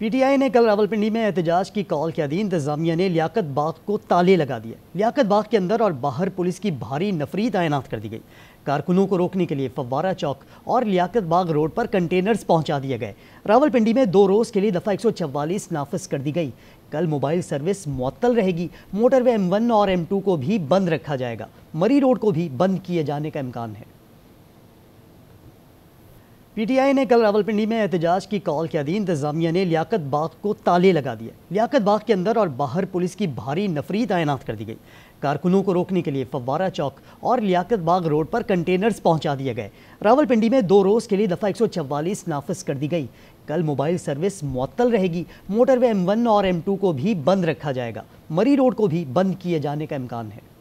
PTI ने कल रावलपिंडी में एहतजाज की कॉल के अधीन इंतजामिया ने लियाकत बाग को ताले लगा दिए लियाकत बाग के अंदर और बाहर पुलिस की भारी नफरी तैनात कर दी गई कारकुनों को रोकने के लिए फव्वारा चौक और लियाकत बाग रोड पर कंटेनर्स पहुंचा दिए गए रावलपिंडी में दो रोज़ के लिए दफ़ा एक नाफज कर दी गई कल मोबाइल सर्विस मअतल रहेगी मोटरवे एम वन और एम टू को भी बंद रखा जाएगा मरी रोड को भी बंद किए जाने का इम्कान है पीटीआई ने कल रावलपिंडी में एहतजाज की कॉल के अधीन इंतजामिया ने लियाकत बाग को ताले लगा दिए लियाकत बाग के अंदर और बाहर पुलिस की भारी नफरी तैनात कर दी गई कारकुनों को रोकने के लिए फव्वारा चौक और लियाकत बाग रोड पर कंटेनर्स पहुंचा दिए गए रावलपिंडी में दो रोज़ के लिए दफ़ा एक नाफिस कर दी गई कल मोबाइल सर्विस मअतल रहेगी मोटरवे एम वन और एम टू को भी बंद रखा जाएगा मरी रोड को भी बंद किए जाने का इम्कान है